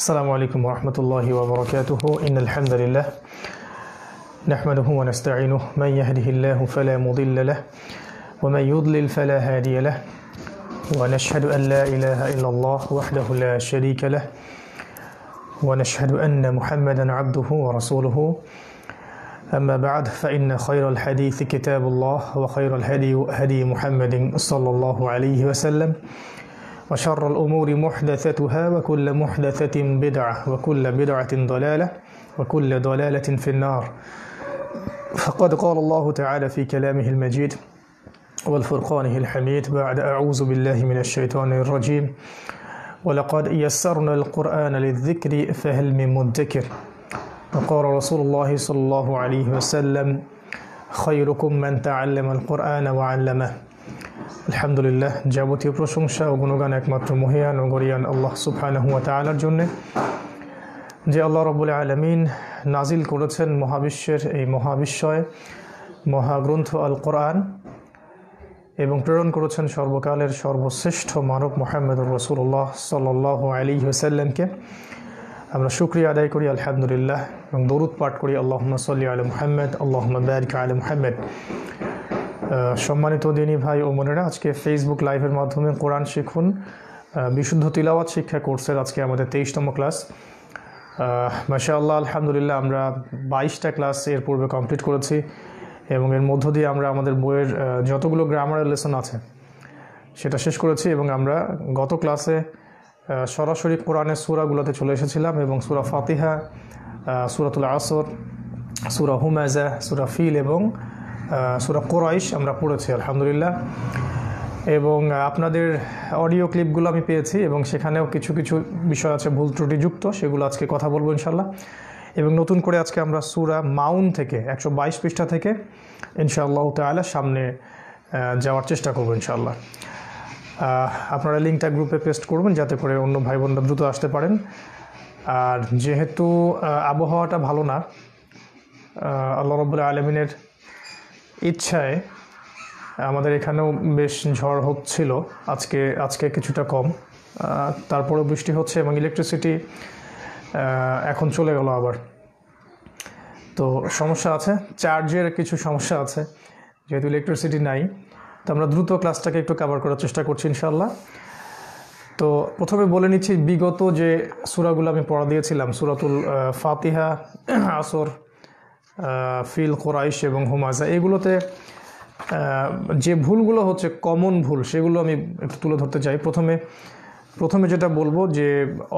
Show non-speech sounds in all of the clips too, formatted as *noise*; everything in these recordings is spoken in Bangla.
السلام عليكم ورحمة الله وبركاته إن الحمد لله نحمده ونستعينه من يهده الله فلا مضل له ومن يضلل فلا هادي له ونشهد أن لا إله إلا الله وحده لا شريك له ونشهد أن محمدا عبده ورسوله أما بعد فإن خير الحديث كتاب الله وخير الهدي هدي محمد صلى الله عليه وسلم وشر الأمور محدثتها وكل محدثة بدعة وكل بدعة ضلالة وكل ضلالة في النار فقد قال الله تعالى في كلامه المجيد والفرقانه الحميد بعد أعوذ بالله من الشيطان الرجيم ولقد يسرنا القرآن للذكر فهل من مدكر وقال رسول الله صلى الله عليه وسلم خيركم من تعلم القرآن وعلمه আলহামদুলিল্লাহ যাবতীয় প্রশংসা ও গুণগান একমাত্র মহিয়ান ও গরিয়ান আল্লাহ সুফায়নহুয়া তালার জন্যে যে আল্লাহ রবুল্লা আলমিন নাজিল করেছেন মহাবিশ্বের এই মহাবিশ্বয় মহাগ্রন্থ আল কোরআন এবং প্রেরণ করেছেন সর্বকালের সর্বশ্রেষ্ঠ মানব মোহাম্মদুর রসুল্লাহ সাল্লাহ আলী হুসাল্লামকে আমরা শুক্রিয়া আদায় করি আলহামদুলিল্লাহ এবং দরুদ পাঠ করি আল্লাহ সাল্লি আল মোহাম্মদ আল্লাহ বারিক আল মোহাম্মদ সম্মানিত দিনী ভাই ও মনেরা আজকে ফেসবুক লাইভের মাধ্যমে কোরআন শিখুন বিশুদ্ধ তিলাওয়াত শিক্ষা কোর্সের আজকে আমাদের তেইশতম ক্লাস মাশাআল্লাহ আলহামদুলিল্লাহ আমরা বাইশটা ক্লাস এর পূর্বে কমপ্লিট করেছি এবং এর মধ্য দিয়ে আমরা আমাদের বইয়ের যতগুলো গ্রামারের লেসন আছে সেটা শেষ করেছি এবং আমরা গত ক্লাসে সরাসরি কোরআনের সুরাগুলোতে চলে এসেছিলাম এবং সুরা ফাতিহা সুরাতুল আসর সুরা হুমাজা সুরা ফিল এবং সুরা কোরাইশ আমরা পড়েছি আলহামদুলিল্লাহ এবং আপনাদের অডিও ক্লিপগুলো আমি পেয়েছি এবং সেখানেও কিছু কিছু বিষয় আছে ভুল ত্রুটিযুক্ত সেগুলো আজকে কথা বলবো ইনশাল্লাহ এবং নতুন করে আজকে আমরা সুরা মাউন থেকে একশো বাইশ পৃষ্ঠা থেকে ইনশাআল্লাহ তালা সামনে যাওয়ার চেষ্টা করবো ইনশাআল্লাহ আপনারা লিঙ্কটা গ্রুপে পেস্ট করবেন যাতে করে অন্য ভাই বোনরা দ্রুত আসতে পারেন আর যেহেতু আবহাওয়াটা ভালো না আল্লাহ রবুল্লা আলমিনের ইচ্ছায় আমাদের এখানেও বেশ ঝড় হচ্ছিল আজকে আজকে কিছুটা কম তারপরেও বৃষ্টি হচ্ছে এবং ইলেকট্রিসিটি এখন চলে গেল আবার তো সমস্যা আছে চার্জের কিছু সমস্যা আছে যেহেতু ইলেকট্রিসিটি নাই তো আমরা দ্রুত ক্লাসটাকে একটু কাভার করার চেষ্টা করছি ইনশাল্লাহ তো প্রথমে বলে নিচ্ছি বিগত যে সুরাগুলো আমি পড়া দিয়েছিলাম সুরাতুল ফাতিহা আসর ফিল কোরাইশ এবং হুমাজা এগুলোতে যে ভুলগুলো হচ্ছে কমন ভুল সেগুলো আমি একটু তুলে ধরতে চাই প্রথমে প্রথমে যেটা বলবো যে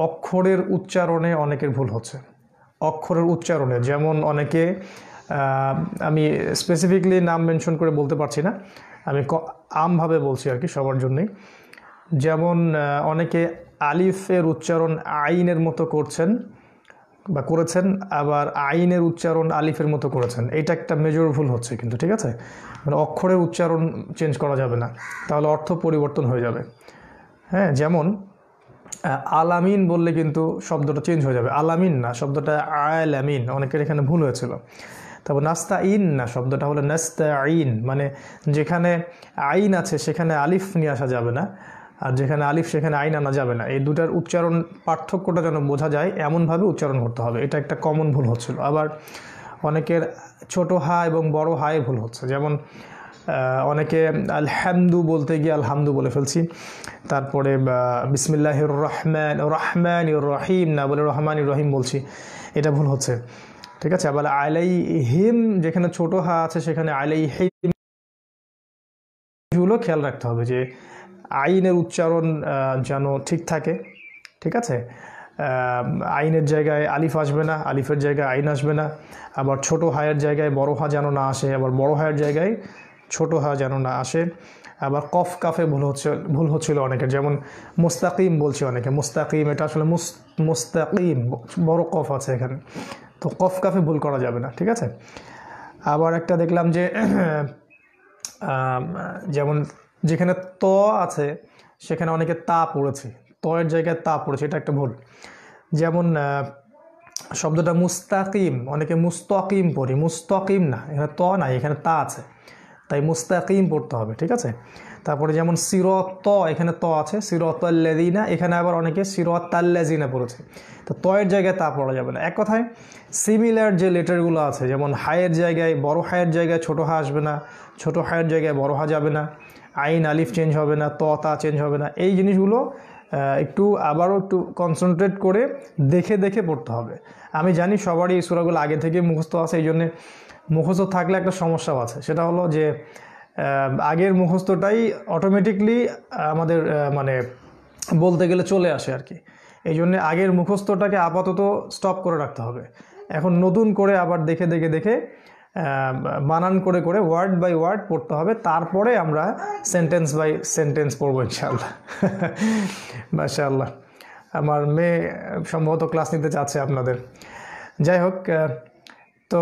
অক্ষরের উচ্চারণে অনেকের ভুল হচ্ছে অক্ষরের উচ্চারণে যেমন অনেকে আমি স্পেসিফিকলি নাম মেনশন করে বলতে পারছি না আমি আমভাবে বলছি আর কি সবার জন্যই যেমন অনেকে আলিফের উচ্চারণ আইনের মতো করছেন বা করেছেন আবার আইনের উচ্চারণ আলিফের মতো করেছেন এটা একটা মেজর ভুল হচ্ছে কিন্তু ঠিক আছে মানে অক্ষরের উচ্চারণ চেঞ্জ করা যাবে না তাহলে অর্থ পরিবর্তন হয়ে যাবে হ্যাঁ যেমন আলামিন বললে কিন্তু শব্দটা চেঞ্জ হয়ে যাবে আলামিন না শব্দটা আলামিন অনেকের এখানে ভুল হয়েছিল তারপর নাস্তা ইন না শব্দটা হলো নাস্তা আইন মানে যেখানে আইন আছে সেখানে আলিফ নিয়ে আসা যাবে না আর যেখানে আলিফ সেখানে আইন আনা যাবে না এই দুটার উচ্চারণ পার্থক্যটা যেন বোঝা যায় এমনভাবে উচ্চারণ করতে হবে এটা একটা কমন ভুল হচ্ছিল আবার অনেকের ছোট হা এবং বড় হায় ভুল হচ্ছে যেমন অনেকে আলহামদু বলতে গিয়ে আলহামদু বলে ফেলছি তারপরে বিসমিল্লাহ রহম্যান রহমান রহিম না বলে রহমান রহিম বলছি এটা ভুল হচ্ছে ঠিক আছে আবার আলাই হিম যেখানে ছোট হা আছে সেখানে আলাই হিমগুলো খেয়াল রাখতে হবে যে আইনের উচ্চারণ যেন ঠিক থাকে ঠিক আছে আইনের জায়গায় আলিফ আসবে না আলিফের জায়গায় আইন আসবে না আবার ছোট হায়ের জায়গায় বড় হা যেন না আসে আবার বড় হায়ের জায়গায় ছোট হা যেন না আসে আবার কফ কাফে ভুল হচ্ছে ভুল হচ্ছিল অনেকের যেমন মুস্তাকিম বলছে অনেকে মুস্তাকিম এটা আসলে মুস মুস্তাকিম বড় কফ আছে এখানে তো কফ কাফে ভুল করা যাবে না ঠিক আছে আবার একটা দেখলাম যে যেমন যেখানে ত আছে সেখানে অনেকে তা পড়েছে তয়ের জায়গায় তা পড়েছে এটা একটা ভুল যেমন শব্দটা মুস্তাকিম অনেকে মুস্তাকিম পড়ি মুস্তাকিম না এখানে ত নাই এখানে তা আছে তাই মুস্তাকিম পড়তে হবে ঠিক আছে তারপরে যেমন সিরত এখানে ত আছে সিরতাল্লাদিনা এখানে আবার অনেকে সিরতাল্লাজিনা পড়েছে তো তয়ের জায়গায় তা পড়া যাবে না এক কথায় সিমিলার যে লেটারগুলো আছে যেমন হায়ের জায়গায় বড় হায়ের জায়গায় ছোট হা আসবে না ছোট হায়ের জায়গায় বড় হা যাবে না আইন আলিফ চেঞ্জ হবে না ততা চেঞ্জ হবে না এই জিনিসগুলো একটু আবারও একটু কনসেন্ট্রেট করে দেখে দেখে পড়তে হবে আমি জানি সবারই এই সুরাগুলো আগে থেকে মুখস্থ আছে এই জন্যে মুখস্থ থাকলে একটা সমস্যাও আছে সেটা হলো যে আগের মুখস্থটাই অটোমেটিকলি আমাদের মানে বলতে গেলে চলে আসে আর কি এই জন্যে আগের মুখস্থটাকে আপাতত স্টপ করে রাখতে হবে এখন নতুন করে আবার দেখে দেখে দেখে বানান করে করে ওয়ার্ড বাই ওয়ার্ড পড়তে হবে তারপরে আমরা সেন্টেন্স বাই সেন্টেন্স পড়বো ইনশাল্লাহ *laughs* মাশাল্লাহ আমার মেয়ে সম্ভবত ক্লাস নিতে চাচ্ছে আপনাদের যাই হোক তো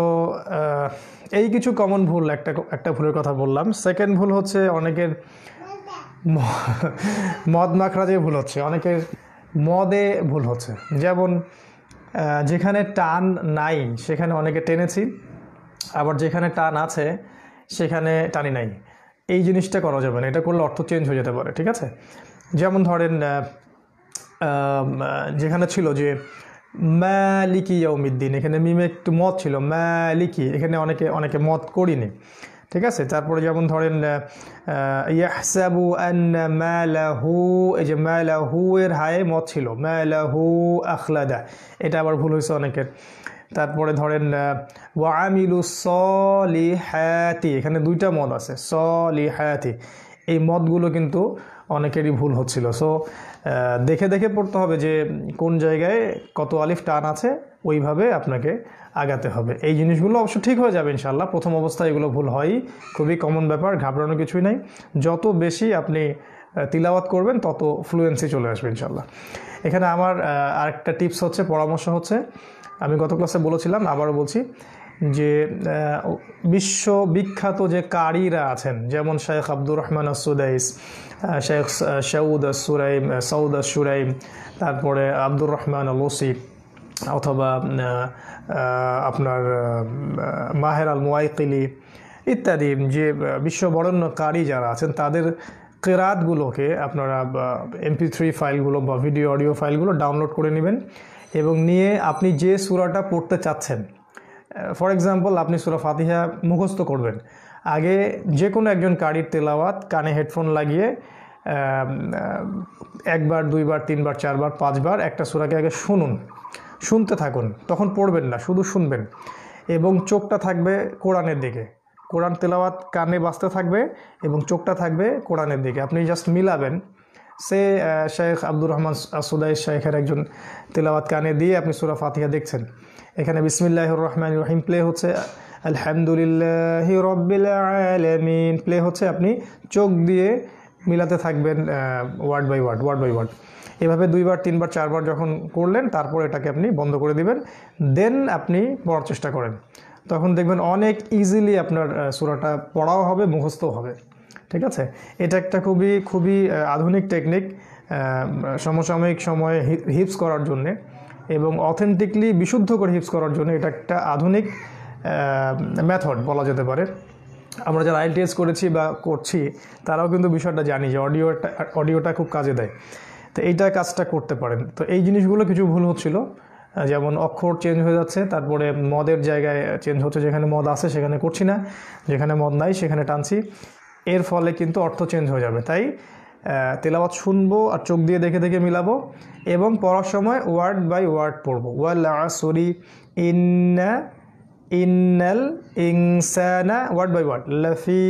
এই কিছু কমন ভুল একটা একটা ভুলের কথা বললাম সেকেন্ড ভুল হচ্ছে অনেকের মদ মাখরাজে ভুল হচ্ছে অনেকের মদে ভুল হচ্ছে যেমন যেখানে টান নাই সেখানে অনেকে টেনেছি আবার যেখানে টান আছে সেখানে টানি নাই এই জিনিসটা করা যাবে না এটা করলে অর্থ চেঞ্জ হয়ে যেতে পারে ঠিক আছে যেমন ধরেন যেখানে ছিল যে ম্যালিকি ইয়ৌমিদ্দিন এখানে মিমে একটু মত ছিল ম্যালিকি এখানে অনেকে অনেকে মত করিনি ঠিক আছে তারপরে যেমন ধরেন ইয়াহসাবু ম্যালাহু এই যে ম্যালাহু এর হায়ে মত ছিল ম্যালাহু আখলাদা এটা আবার ভুল হয়েছে অনেকের তারপরে ধরেন ওয়ামিলু সলি হ্যাতি এখানে দুইটা মদ আছে সলি হ্যাতি এই মদগুলো কিন্তু অনেকেরই ভুল হচ্ছিল সো দেখে দেখে পড়তে হবে যে কোন জায়গায় কত আলিফ টান আছে ওইভাবে আপনাকে আগাতে হবে এই জিনিসগুলো অবশ্য ঠিক হয়ে যাবে ইনশাল্লাহ প্রথম অবস্থায় এগুলো ভুল হয়ই খুবই কমন ব্যাপার ঘাবড়ানো কিছুই নাই যত বেশি আপনি তিলাওয়াত করবেন তত ফ্লুয়েন্সি চলে আসবে ইনশাল্লাহ এখানে আমার আরেকটা টিপস হচ্ছে পরামর্শ হচ্ছে আমি গত ক্লাসে বলেছিলাম আবারও বলছি যে বিশ্ববিখ্যাত যে কারীরা আছেন যেমন শেখ আব্দুর রহমান আসুদাইস শেখ সৌদ সুরাইম সৌদ সুরাইম তারপরে আব্দুর রহমান লসিফ অথবা আপনার মাহের আল মোয়াইকিলি ইত্যাদি যে বিশ্ববরণ্যকারী যারা আছেন তাদের কেরাতগুলোকে আপনারা এমপি থ্রি ফাইলগুলো বা ভিডিও অডিও ফাইলগুলো ডাউনলোড করে নেবেন এবং নিয়ে আপনি যে সুরাটা পড়তে চাচ্ছেন ফর এক্সাম্পল আপনি সুরা ফাতিহা মুখস্থ করবেন আগে যে কোনো একজন কারির তেলাওয়াত কানে হেডফোন লাগিয়ে একবার দুইবার তিনবার চারবার পাঁচবার একটা সুরাকে আগে শুনুন শুনতে থাকুন তখন পড়বেন না শুধু শুনবেন এবং চোখটা থাকবে কোরআনের দিকে কোরআন তেলাওয়াত কানে বাঁচতে থাকবে এবং চোখটা থাকবে কোরআনের দিকে আপনি জাস্ট মিলাবেন সে শেখ আব্দুর রহমান আসুদাই শেখের একজন তেলাওয়াত কানে দিয়ে আপনি সুরা ফাতিহা দেখছেন এখানে বিসমিল্লাহ রহমান রহিম প্লে হচ্ছে আলহামদুলিল্লাহ রবিলমিন প্লে হচ্ছে আপনি চোখ দিয়ে মিলাতে থাকবেন word by word word by word এভাবে দুইবার তিনবার চারবার যখন করলেন তারপর এটাকে আপনি বন্ধ করে দিবেন দেন আপনি পড়ার চেষ্টা করেন তখন দেখবেন অনেক ইজিলি আপনার সুরাটা পড়াও হবে মুখস্থও হবে ঠিক আছে এটা একটা খুবই খুবই আধুনিক টেকনিক সমসাময়িক সময়ে হিপস করার জন্যে এবং অথেন্টিকলি বিশুদ্ধ করে হিপস করার জন্য এটা একটা আধুনিক মেথড বলা যেতে পারে আমরা যারা আইটিএস করেছি বা করছি তারাও কিন্তু বিষয়টা জানি যে অডিওটা অডিওটা খুব কাজে দেয় তো এইটা কাজটা করতে পারেন তো এই জিনিসগুলো কিছু ভুল হচ্ছিল যেমন অক্ষর চেঞ্জ হয়ে যাচ্ছে তারপরে মদের জায়গায় চেঞ্জ হচ্ছে যেখানে মদ আছে সেখানে করছি না যেখানে মদ নাই সেখানে টানছি এর ফলে কিন্তু অর্থ চেঞ্জ হয়ে যাবে তাই তেলাবাদ শুনবো আর চোখ দিয়ে দেখে দেখে মিলাবো এবং পড়ার সময় ওয়ার্ড বাই ওয়ার্ড পড়বো ওয়াল আসরি ইন্না ইন্নাল ইনসানা ওয়ার্ড বাই ওয়ার্ড লফি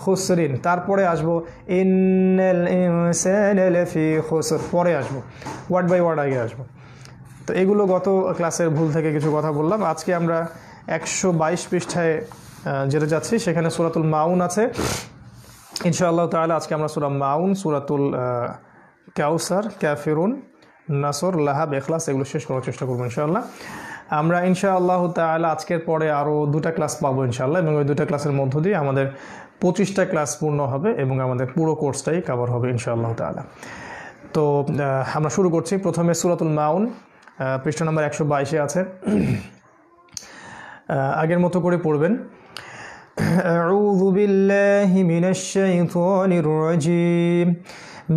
খুসরিন তারপরে আসবো ইন্নাল ইনসানা লফি খুসর পরে আসবো ওয়ার্ড বাই ওয়ার্ড আগে আসবো তো এগুলো গত ক্লাসের ভুল থেকে কিছু কথা বললাম আজকে আমরা একশো বাইশ পৃষ্ঠায় যেটা যাচ্ছি সেখানে সুরাতুল মাউন আছে ইনশাআল্লাহ তাহলে আজকে আমরা সুরা মাউন সুরাতুল ক্যাউসার ক্যাফিরুন নাসর লাহাব এখলাস এগুলো শেষ করার চেষ্টা করবো ইনশাআল্লাহ আমরা ইনশাআল্লাহ তাহলে আজকের পরে আরও দুটা ক্লাস পাবো ইনশাআল্লাহ এবং ওই দুটা ক্লাসের মধ্য দিয়ে আমাদের পঁচিশটা ক্লাস পূর্ণ হবে এবং আমাদের পুরো কোর্সটাই কাভার হবে ইনশাআল্লাহ তাহলে তো আমরা শুরু করছি প্রথমে সুরাতুল মাউন পৃষ্ঠা নম্বর একশো বাইশে আছে আগের মতো করে পড়বেন أعوذ بالله من الشيطان الرجيم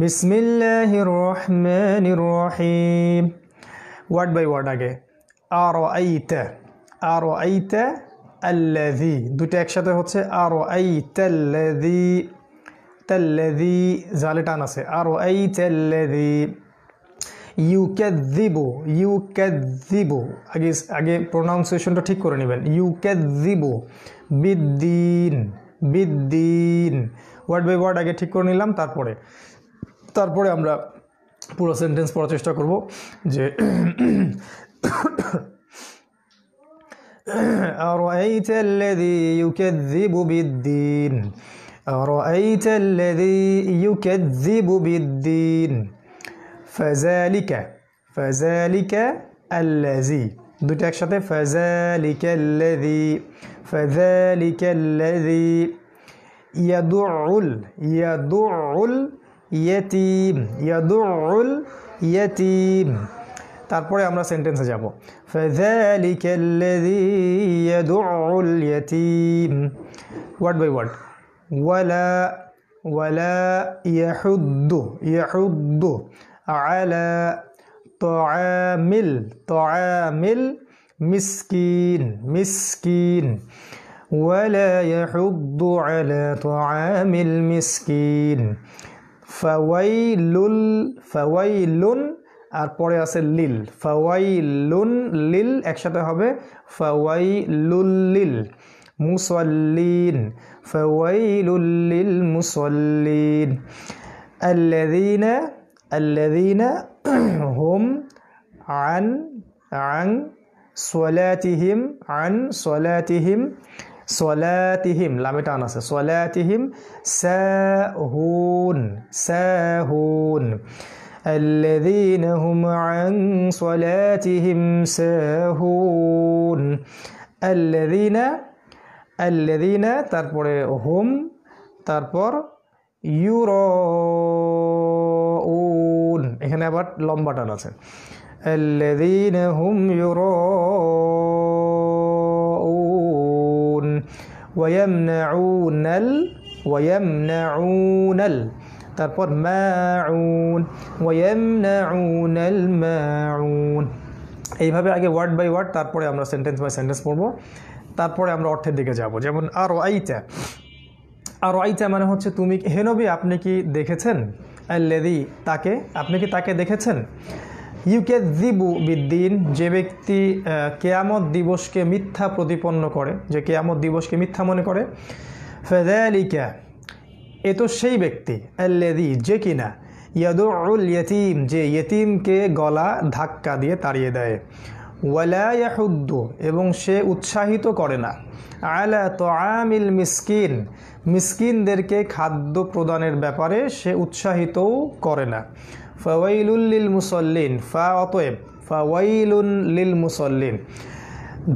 بسم الله الرحمن الرحيم word by word আগে أرأيت أرأيت الذي দুটো একসাথে হচ্ছে أرأيت الذي তাল্লাযী জালে টান আছে أرأيت الذي ইউ ইউ ক্যাদ জিবো আগে আগে প্রোনাউন্সিয়েশনটা ঠিক করে নেবেন ইউ ইউক্যাদিবো বিদ্দিন বিদ্দিন ওয়ার্ড বাই ওয়ার্ড আগে ঠিক করে নিলাম তারপরে তারপরে আমরা পুরো সেন্টেন্স পড়ার চেষ্টা করব যে أرأيت الذي يكذب بالدين أرأيت الذي يكذب بالدين فذلك فذلك الذي দুটো একসাথে فذلك الذي فذلك الذي يدع يدع اليتيم يدع اليتيم তারপরে আমরা সেন্টেন্সে যাব فذلك الذي يدع اليتيم ওয়ার্ড বাই ওয়ার্ড ولا ولا يحد يحد على طعامل طعامل مسكين مسكين ولا يحض على طعام المسكين فويل فويل আর পরে আছে লিল ফাওয়াইলুন লিল একসাথে হবে ফাওয়াইলুল লিল মুসল্লিন ফাওয়াইলুল লিল الذين الذين *clears throat* هم عن عن صلاتهم عن صلاتهم صلاتهم لا ميتان صلاتهم ساهون ساهون الذين هم عن صلاتهم ساهون الذين الذين তারপরে هم তারপর ইউরো এখানে আবার লম্বা টান আছে হুম ইউরো তারপর এইভাবে আগে ওয়ার্ড বাই ওয়ার্ড তারপরে আমরা সেন্টেন্স বাই সেন্টেন্স পড়বো তারপরে আমরা অর্থের দিকে যাব যেমন আর আইটা আর আইটা মানে হচ্ছে তুমি হেনবি আপনি কি দেখেছেন আল্লেদি তাকে আপনি কি তাকে দেখেছেন ইউকে জিবু বিদ্দিন যে ব্যক্তি কেয়ামত দিবসকে মিথ্যা প্রতিপন্ন করে যে কেয়ামত দিবসকে মিথ্যা মনে করে ফেদালিকা এ তো সেই ব্যক্তি আল্লেদি যে কিনা ইয়াদুল ইয়তিম যে ইয়তিমকে গলা ধাক্কা দিয়ে তাড়িয়ে দেয় ওয়ালায়াহুদ্দু এবং সে উৎসাহিত করে না আলা তো আমিল মিসকিন মিসকিনদেরকে খাদ্য প্রদানের ব্যাপারে সে উৎসাহিতও করে না ফাওয়াইলুল্লিল মুসল্লিন ফা অতএব ফাওয়াইলুন লিল মুসল্লিন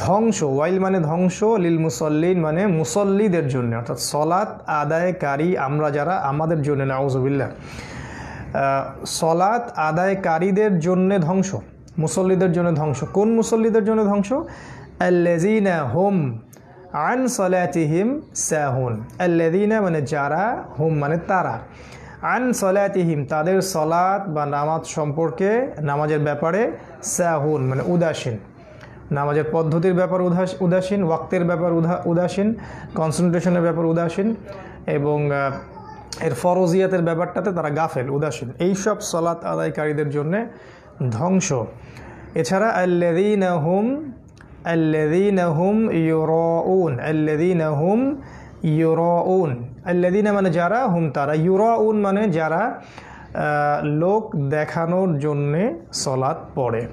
ধ্বংস ওয়াইল মানে ধ্বংস লিল মুসল্লিন মানে মুসল্লিদের জন্য অর্থাৎ সলাৎ আদায়কারী আমরা যারা আমাদের জন্য নাউজবিল্লা সলাৎ আদায়কারীদের জন্যে ধ্বংস মুসল্লিদের জন্য ধ্বংস কোন মুসল্লিদের জন্য ধ্বংস আল্লাজিনা হোম আন সলাতিহিম স্যাহুন আল্লাদিনা মানে যারা হোম মানে তারা আন সলাতিহিম তাদের সলাত বা নামাজ সম্পর্কে নামাজের ব্যাপারে স্যাহুন মানে উদাসীন নামাজের পদ্ধতির ব্যাপার উদাস উদাসীন ওয়াক্তের ব্যাপার উদাসীন কনসেন্ট্রেশনের ব্যাপার উদাসীন এবং এর ফরজিয়াতের ব্যাপারটাতে তারা গাফেল উদাসীন এইসব সলাৎ আদায়কারীদের জন্যে ধ্বংস এছাড়া আল্লাদিন হুম আল্লাদিন হুম উন আল্লাদিন হুম উন আল্লাদিন মানে যারা হুম তারা উন মানে যারা লোক দেখানোর জন্যে সলাৎ পড়ে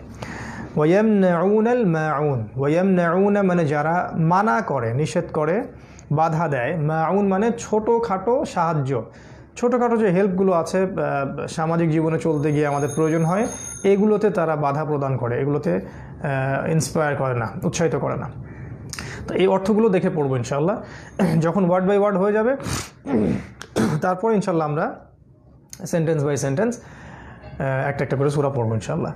আল মাউন নাউন মানে যারা মানা করে নিষেধ করে বাধা দেয় মাউন মানে ছোটো খাটো সাহায্য ছোটোখাটো যে হেল্পগুলো আছে সামাজিক জীবনে চলতে গিয়ে আমাদের প্রয়োজন হয় এগুলোতে তারা বাধা প্রদান করে এগুলোতে ইন্সপায়ার করে না উৎসাহিত করে না তো এই অর্থগুলো দেখে পড়বো ইনশাল্লাহ *clears throat* যখন ওয়ার্ড বাই ওয়ার্ড হয়ে যাবে *clears throat* তারপরে ইনশাল্লাহ আমরা সেন্টেন্স বাই সেন্টেন্স একটা একটা করে সুরা পড়বো ইনশাল্লাহ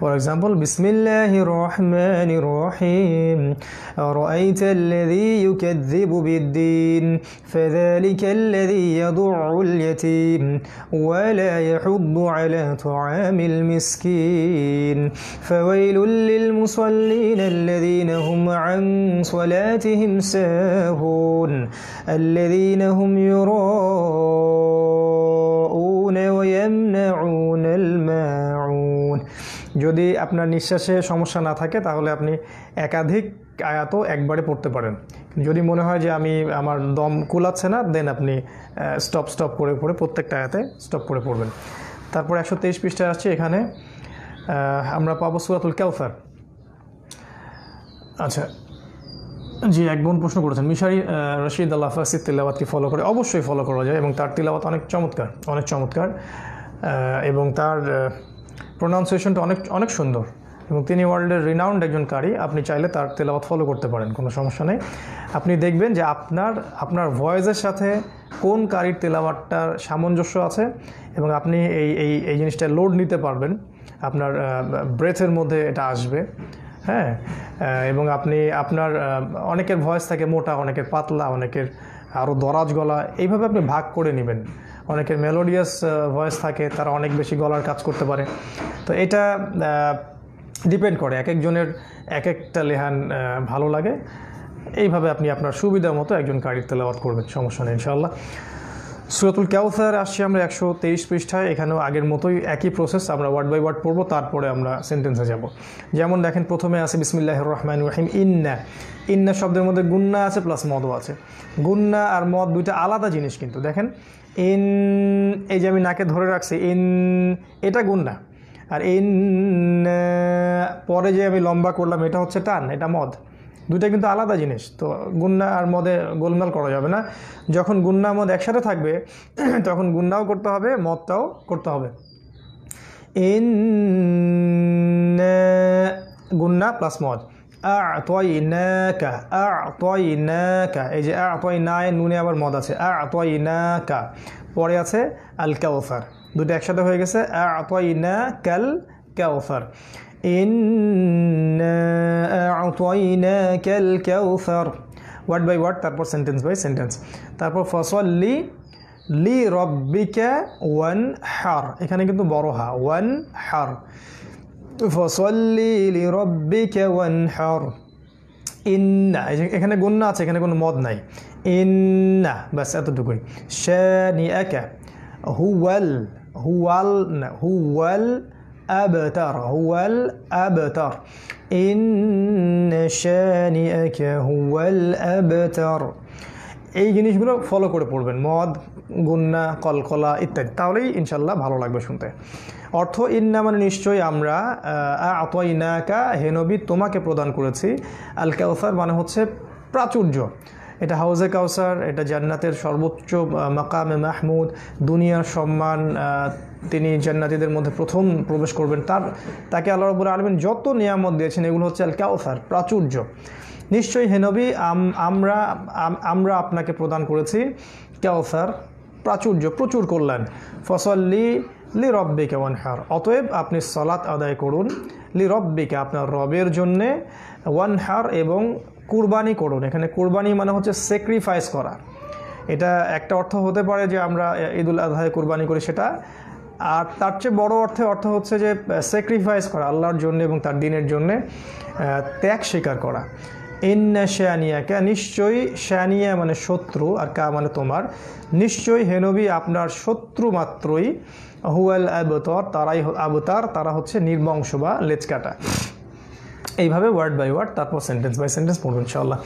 For example, بسم الله الرحمن الرحيم أرأيت الذي يكذب بالدين فذلك الذي يضع اليتيم ولا يحض على طعام المسكين فويل للمصلين الذين هم عن صلاتهم ساهون الذين هم يراءون ويمنعون যদি আপনার নিঃশ্বাসে সমস্যা না থাকে তাহলে আপনি একাধিক আয়াত একবারে পড়তে পারেন যদি মনে হয় যে আমি আমার দম কুলাচ্ছে না দেন আপনি স্টপ স্টপ করে পড়ে প্রত্যেকটা আয়াতে স্টপ করে পড়বেন তারপর একশো তেইশ পৃষ্ঠায় আসছে এখানে আমরা পাবো সুরাতুল কাউসার আচ্ছা জি এক বোন প্রশ্ন করেছেন মিশারি রশিদ আল্লাহ ফাসিদ তিল্লাবাতকে ফলো করে অবশ্যই ফলো করা যায় এবং তার তিলাবাত অনেক চমৎকার অনেক চমৎকার এবং তার প্রোনাউন্সিয়েশনটা অনেক অনেক সুন্দর এবং তিনি ওয়ার্ল্ডের রিনাউন্ড একজন কারি আপনি চাইলে তার তেলাওয়াত ফলো করতে পারেন কোনো সমস্যা নেই আপনি দেখবেন যে আপনার আপনার ভয়েসের সাথে কোন কারির তেলাওয়াতটার সামঞ্জস্য আছে এবং আপনি এই এই এই জিনিসটা লোড নিতে পারবেন আপনার ব্রেথের মধ্যে এটা আসবে হ্যাঁ এবং আপনি আপনার অনেকের ভয়েস থাকে মোটা অনেকের পাতলা অনেকের আরও দরাজ গলা এইভাবে আপনি ভাগ করে নেবেন অনেকের মেলোডিয়াস ভয়েস থাকে তারা অনেক বেশি গলার কাজ করতে পারে তো এটা ডিপেন্ড করে এক একজনের এক একটা লেহান ভালো লাগে এইভাবে আপনি আপনার সুবিধা মতো একজন কারির তেলাওয়াত করবেন সমস্যা নেই ইনশাল্লাহ সুরাতুল কাউসার আসছি আমরা একশো তেইশ পৃষ্ঠায় এখানেও আগের মতোই একই প্রসেস আমরা ওয়ার্ড বাই ওয়ার্ড পড়বো তারপরে আমরা সেন্টেন্সে যাব যেমন দেখেন প্রথমে আছে বিসমিল্লাহ রহমান রহিম ইন্না ইন্না শব্দের মধ্যে গুন্না আছে প্লাস মদও আছে গুন্না আর মদ দুইটা আলাদা জিনিস কিন্তু দেখেন ইন এই যে আমি নাকে ধরে রাখছি ইন এটা গুণ না আর ইন পরে যে আমি লম্বা করলাম এটা হচ্ছে টান এটা মদ দুটা কিন্তু আলাদা জিনিস তো গুন্না আর মদে গোলমাল করা যাবে না যখন গুন্না মদ একসাথে থাকবে *clears throat* তখন গুন্নাও করতে হবে মদটাও করতে হবে ইন গুন্না প্লাস মদ আয়নাকা আয়নাকা এই যে আয়নায় নুনে আবার মদ আছে আয়নাকা পরে আছে আল কাউসার দুটো একসাথে হয়ে গেছে আয়না কাল কাউসার কাল কাউসার ওয়ার্ড বাই ওয়ার্ড তারপর সেন্টেন্স বাই সেন্টেন্স তারপর ফসল্লি লি রব্বিকা ওয়ান হার এখানে কিন্তু বড় হা ওয়ান হার ফসল্লি লিরব্বিক ওয়ানহার ইন্না এখানে গুন্না আছে এখানে কোনো মদ নাই ইন্না ব্যাস এতটুকুই শানি একা হুয়াল হুয়াল না হুয়াল আবতার হুয়াল আবতার ইন শানি একা হুয়াল আবতার এই জিনিসগুলো ফলো করে পড়বেন মদ গুন্না কলকলা ইত্যাদি তাহলেই ইনশাল্লাহ ভালো লাগবে শুনতে অর্থ ইন্না মানে নিশ্চয়ই আমরা আত ইনাকা হেনবি তোমাকে প্রদান করেছি আল কাউসার মানে হচ্ছে প্রাচুর্য এটা হাউজে কাউসার এটা জান্নাতের সর্বোচ্চ মাকামে মাহমুদ দুনিয়ার সম্মান তিনি জান্নাতিদের মধ্যে প্রথম প্রবেশ করবেন তার তাকে আল্লাহ রবুল আলমিন যত নিয়ামত দিয়েছেন এগুলো হচ্ছে আল কাউসার প্রাচুর্য নিশ্চয়ই হেনবি আমরা আমরা আপনাকে প্রদান করেছি কাউসার প্রাচুর্য প্রচুর করলেন ফসল্লি লি ওয়ান হার অতএব আপনি সলাৎ আদায় করুন লি রব্বিকে আপনার রবের জন্যে হার এবং কুরবানি করুন এখানে কুরবানি মানে হচ্ছে স্যাক্রিফাইস করা এটা একটা অর্থ হতে পারে যে আমরা ঈদুল আজহায় কুরবানি করি সেটা আর তার চেয়ে বড় অর্থে অর্থ হচ্ছে যে স্যাক্রিফাইস করা আল্লাহর জন্য এবং তার দিনের জন্যে ত্যাগ স্বীকার করা ইন্না কে নিশ্চয়ই শ্যানিয়া মানে শত্রু আর কা মানে তোমার নিশ্চয়ই হেনবি আপনার শত্রু মাত্রই হুয়াল আবতর তারাই আবতার তারা হচ্ছে নির্বংশ বা লেচকাটা এইভাবে ওয়ার্ড বাই ওয়ার্ড তারপর সেন্টেন্স বাই সেন্টেন্স পড়বো ইনশাআল্লাহ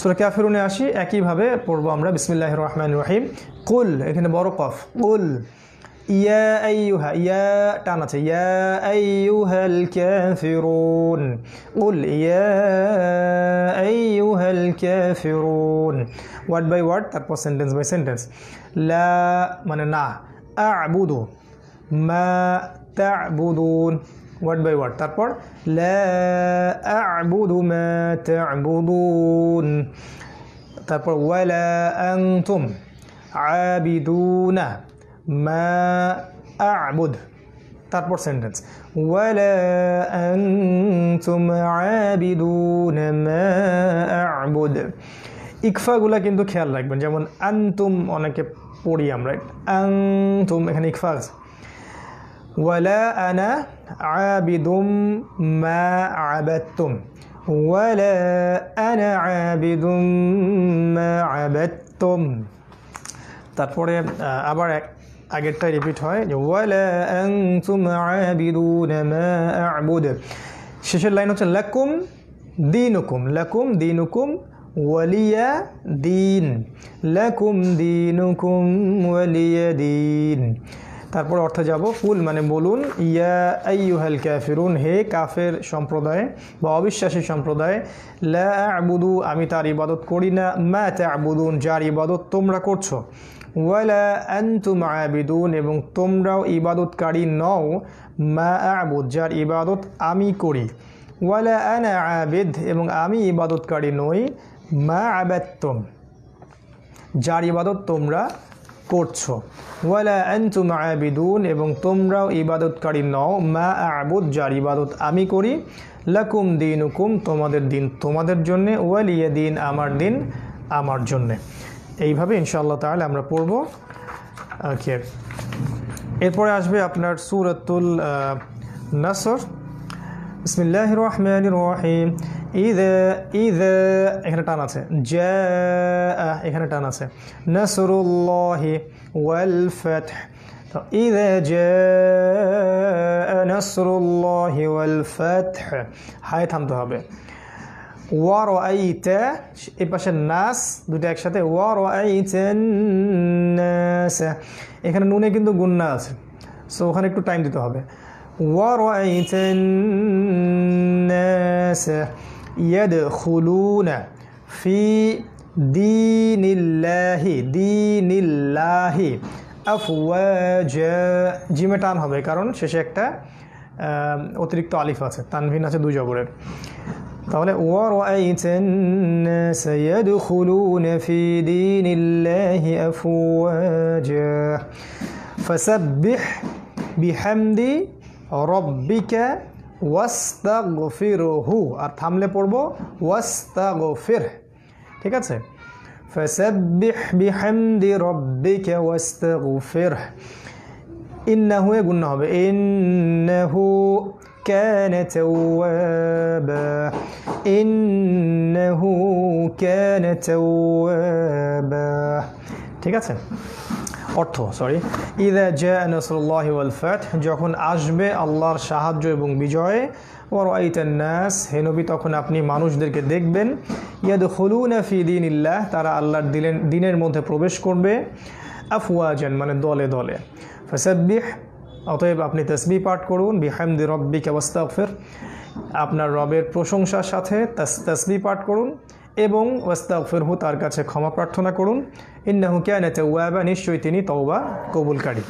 সুরে ক্যাফেরুনে আসি একইভাবে পড়বো আমরা বিসমিল্লাহ রহমান রাহিম কুল এখানে বড় কফ কুল يا أيها يا تعنت يا أيها الكافرون قل يا أيها الكافرون word by word تقوى sentence by sentence لا من نا أعبد ما تعبدون word by word تقوى لا أعبد ما تعبدون تقوى ولا أنتم عابدون মা আবুদ তারপর সেন্টেন্স ওয়ালা আনতুম আবিদুন মা আবুদ ইকফাগুলা কিন্তু খেয়াল রাখবেন যেমন আনতুম অনেকে পড়ি আমরা আনতুম এখানে ইকফা আছে ওয়ালা আনা আবিদুম মা আবাদতুম ولا أنا عابد ما عبدتم তারপরে আবার আগেরটা রিপিট হয় শেষের লাইন হচ্ছে লাকুম হুকুম লাকুম হুকুম ওয়ালিয়া দিন লাকুম হুকুম ওয়ালিয়া দিন তারপর অর্থে যাব ফুল মানে বলুন ইয়া আইয়ুহাল কাফিরুন হে কাফের সম্প্রদায় বা অবিশ্বাসী সম্প্রদায় লা আবুদু আমি তার ইবাদত করি না মা তা আবুদুন যার ইবাদত তোমরা করছো ওয়ালা আনতুম আবিদুন এবং তোমরাও ইবাদতকারী নও মা আবুদ যার ইবাদত আমি করি ওয়ালা আনা আবেদ এবং আমি ইবাদতকারী নই মা আবেদতম যার ইবাদত তোমরা করছো ওয়ালা আনতুম আবিদুন এবং তোমরাও ইবাদতকারী নও মা আবুদ যার ইবাদত আমি করি লাকুম দিন হুকুম তোমাদের দিন তোমাদের জন্যে ওয়ালিয়া দিন আমার দিন আমার জন্যে এইভাবে ইনশাআল্লাহ তাহলে আমরা পড়ব ওকে এরপরে আসবে আপনার সুরতুল নাসর বিসমিল্লাহ রহমান রহিম ঈদ ঈদ এখানে টান আছে জ্যা এখানে টান আছে নাসরুল্লাহি ওয়াল ফাতহ তো ঈদ জা নাসরুল্লাহি ওয়াল ফাতহ হায় থামতে হবে ওয়ার আইতে এ পাশে নাস দুটো একসাথে ওয়ার আইতে এখানে নুনে কিন্তু গুন্না আছে সো ওখানে একটু টাইম দিতে হবে ওয়ার আইতে ইয়াদ খুলুনা ফি দিনিল্লাহি দিনিল্লাহি আফওয়াজ জিমে টান হবে কারণ শেষে একটা অতিরিক্ত আলিফ আছে তানভিন আছে দুই জবরের قال ورأيت الناس يدخلون في دين الله أفواجا فسبح بحمد ربك واستغفره আর لبربو واستغفره ঠিক আছে فسبح بحمد ربك واستغفره إنه يقولنا إنه كان توابا إنه كان توابا ঠিক আছে অর্থ সরি ইদা জা নসরুল্লাহ ওয়াল ফাত যখন আসবে আল্লাহর সাহায্য এবং বিজয় ওয়ারাইতান্নাস হে হেনবি তখন আপনি মানুষদেরকে দেখবেন ইয়াদ ফি দিন ইল্লাহ তারা আল্লাহর দিলেন দিনের মধ্যে প্রবেশ করবে আফওয়াজান মানে দলে দলে ফসাব্বিহ অতএব আপনি তসবি পাঠ করুন বিহামদি রব্বি কেবাস্তাকফের আপনার রবের প্রশংসার সাথে তসবি পাঠ করুন এবং ওয়াস্তাকফিরহু তার কাছে ক্ষমা প্রার্থনা করুন ইন্নাহু ক্যানা ওয়াবা নিশ্চয়ই তিনি তওবা কবুলকারী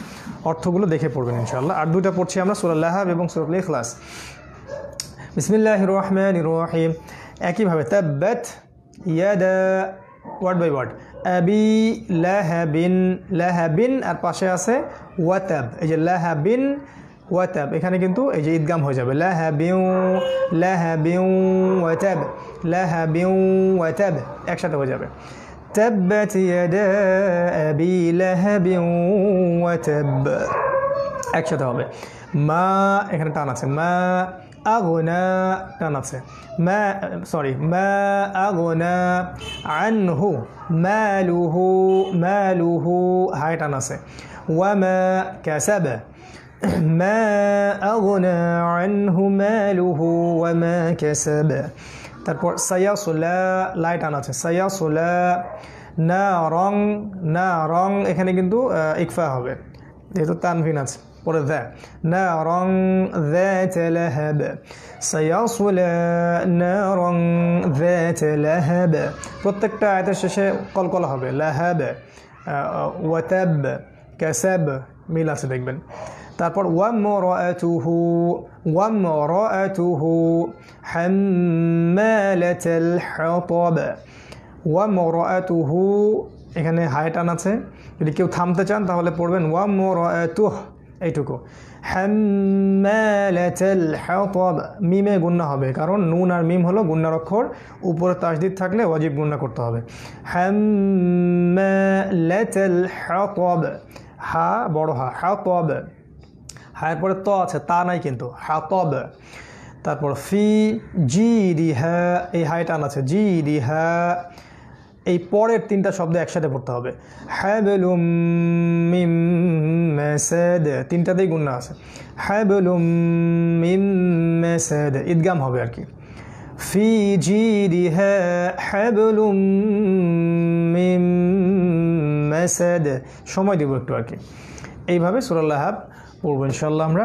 অর্থগুলো দেখে পড়বেন ইনশাআল্লাহ আর দুটা পড়ছি আমরা সূরা এবং সুরাল ইখলাস বিসমিল্লাহ রহমান রহিম একইভাবে তাব্বাত ইয়াদা ওয়ার্ড বাই ওয়ার্ড অ্যাবি লাহাবিন লাহাবিন আর পাশে আছে ওয়াতাব এই যে লাহাবিন ওয়াতাব এখানে কিন্তু এই যে ঈদগাম হয়ে যাবে লাহাবিউ লাহাবিউ ওয়াতাব লাহাবিউ ওয়াতাব একসাথে হয়ে যাবে تبت يدا أبي لهب وتب একসাথে হবে মা এখানে টান আছে মা أغنى لا نفسه ما سوري ما أغنى عنه ماله ماله هاي تنسى وما كسب ما أغنى عنه ماله وما كسب তারপর سيصلى لا تنسى سيصلى نارا نارا إخاني كنتو এখানে بي ইকফা হবে যেহেতু তানভিন আছে পরে দ্য না রং দ্যাব সয়াসুলা না রং দ্যাব প্রত্যেকটা আয়তের শেষে কলকল হবে লাহাব ওয়াতাব ক্যাসাব মিল আছে দেখবেন তারপর ওয়াম রু ওয়াম রু হ্যাম্মালাতাল হাতাব ওয়াম রু এখানে হাই টান আছে যদি কেউ থামতে চান তাহলে পড়বেন ওয়াম রু এইটুকু হ্যাম্যালেচেল হ্যাতব মিমে গুন্না হবে কারণ নুন আর মিম হলো গুন্নার অক্ষর উপরে তাসদিদ থাকলে অজীব গুন্না করতে হবে হ্যাঁ হ্যাতব হা বড় হা হ্যাঁ হায়ের পরে ত আছে তা নাই কিন্তু হ্যাতব তারপর ফি জি রি হ্যা এই হাই টান আছে জি রি হ্যা এই পরের তিনটা শব্দ একসাথে পড়তে হবে হ্যাবলুম মিম মেসেদ তিনটাতেই গুণনা আছে হ্যাবলুম মিম মেসেদ ঈদগাম হবে আর কি ফি জি রি হ্যাবলুম মিম মেসেদ সময় দিব একটু আর কি এইভাবে সুরাল্লাহাব পড়বো ইনশাল্লাহ আমরা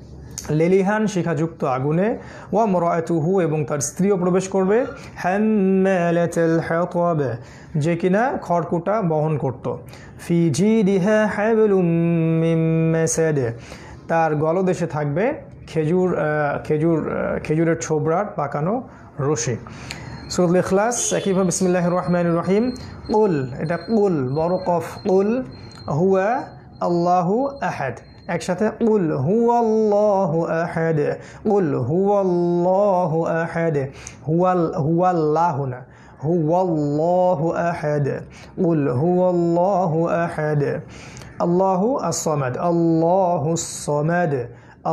লেলিহান শিখাযুক্ত আগুনে ওয়া মরায়তুহু এবং তার স্ত্রীও প্রবেশ করবে হ্যামেলেচেল হ্যাতবে যে কিনা খড়কুটা বহন করত ফিজি ডিহা হ্যাবেলুমেসেডে তার গলদেশে থাকবে খেজুর খেজুর খেজুরের ছোবরার পাকানো রশি সুরুল ইখলাস একইভাবে বিসমিল্লাহ রহমান রহিম উল এটা উল বড় কফ উল হুয়া আল্লাহু আহাদ একসাথে উল হুয়াল্লাহু আহাদ উল হুয়াল্লাহু আহাদ হুয়াল হুয়াল্লাহু না হুয়াল্লাহু আহাদ উল হুয়াল্লাহু আহাদ আল্লাহু আসমাদ আল্লাহু সমাদ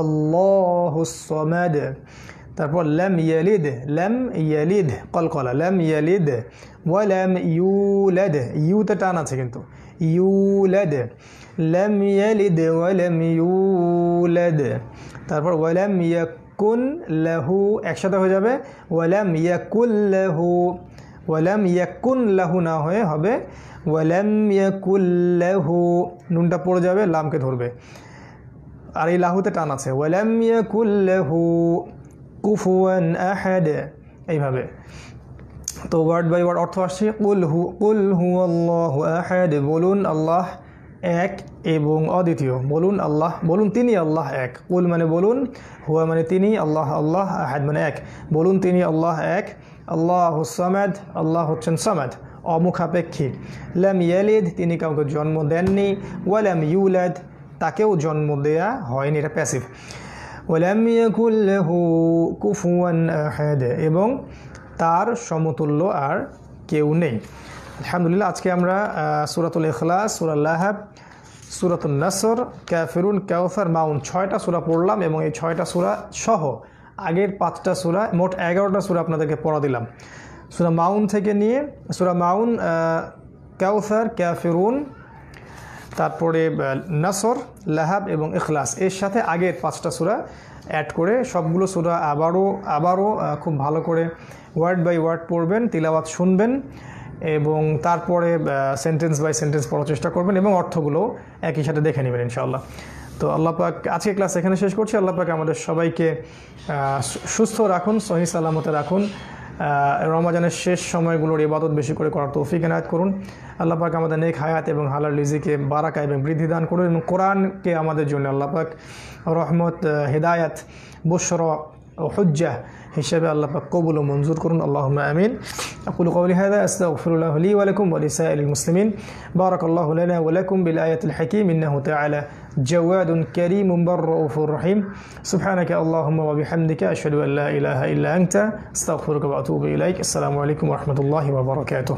আল্লাহু সমাদ তারপর লাম ইয়ালিদ লাম ইয়ালিদ কলকলা লাম ইয়ালিদ ওয়ালাম ইউলাদ ইউতে টান আছে কিন্তু ইউলাদ লাম ইয়ালিদ ওয়ালাম ইউলাদ তারপর ওয়ালাম ইয়াকুন লাহু একসাথে হয়ে যাবে ওয়ালাম ইয়াকুল লাহু ওয়ালাম ইয়াকুন লাহু না হয়ে হবে ওয়ালাম ইয়াকুল লাহু নুনটা পড়ে যাবে লামকে ধরবে আর এই লাহুতে টান আছে ওয়ালাম ইয়াকুল লাহু কুফুয়ান আহাদ এইভাবে তো ওয়ার্ড বাই ওয়ার্ড অর্থ আসছে কুল হু কুল হু আল্লাহ আহাদ বলুন আল্লাহ এক এবং অদ্বিতীয় বলুন আল্লাহ বলুন তিনি আল্লাহ এক উল মানে বলুন হুয়া মানে তিনি আল্লাহ আল্লাহ আহাদ মানে এক বলুন তিনি আল্লাহ এক আল্লাহ সামাদ আল্লাহ হচ্ছেন সামাদ অমুখাপেক্ষী ল্যাম ইয়ালিদ তিনি কাউকে জন্ম দেননি ওয়ালাম ইউলাদ তাকেও জন্ম দেয়া হয়নি এটা প্যাসিভ ওয়ালাম ইয়াকুল্লাহু কুফুয়ান আহাদ এবং তার সমতুল্য আর কেউ নেই আলহামদুলিল্লাহ আজকে আমরা সুরাতুল ইখলাস সুরাল্লাহাব সুরাতুল নাসর ক্যাফেরুন ক্যাওসার মাউন ছয়টা সুরা পড়লাম এবং এই ছয়টা সুরা সহ আগের পাঁচটা সুরা মোট এগারোটা সুরা আপনাদেরকে পড়া দিলাম সুরা মাউন থেকে নিয়ে সুরা মাউন ক্যাউসার ক্যাফেরুন তারপরে নাসর লাহাব এবং ইখলাস এর সাথে আগের পাঁচটা সুরা অ্যাড করে সবগুলো সুরা আবারও আবারও খুব ভালো করে ওয়ার্ড বাই ওয়ার্ড পড়বেন তিলাবাত শুনবেন এবং তারপরে সেন্টেন্স বাই সেন্টেন্স পড়ার চেষ্টা করবেন এবং অর্থগুলো একই সাথে দেখে নেবেন ইনশাআল্লাহ তো আল্লাহ পাক আজকে ক্লাস এখানে শেষ করছি আল্লাহ পাক আমাদের সবাইকে সুস্থ রাখুন সহি সালামতে রাখুন রমাজানের শেষ সময়গুলোর ইবাদত বেশি করে করার তৌফিক এনায়ত করুন আল্লাহ পাক আমাদের নেক হায়াত এবং হালাল রিজিকে বারাকা এবং বৃদ্ধি দান করুন এবং কোরআনকে আমাদের জন্য আল্লাহ পাক রহমত হেদায়াত বসর ও হজ্জা হিসাবে الله قبول ومنظور ও اللهم امين أقول قولي هذا أستغفر الله لي ولكم ولسائر المسلمين بارك الله لنا ولكم بالآية الحكيم إنه تعالى جواد كريم بر رؤوف رحيم سبحانك اللهم وبحمدك أشهد أن لا إله إلا أنت أستغفرك وأتوب إليك السلام عليكم ورحمة الله وبركاته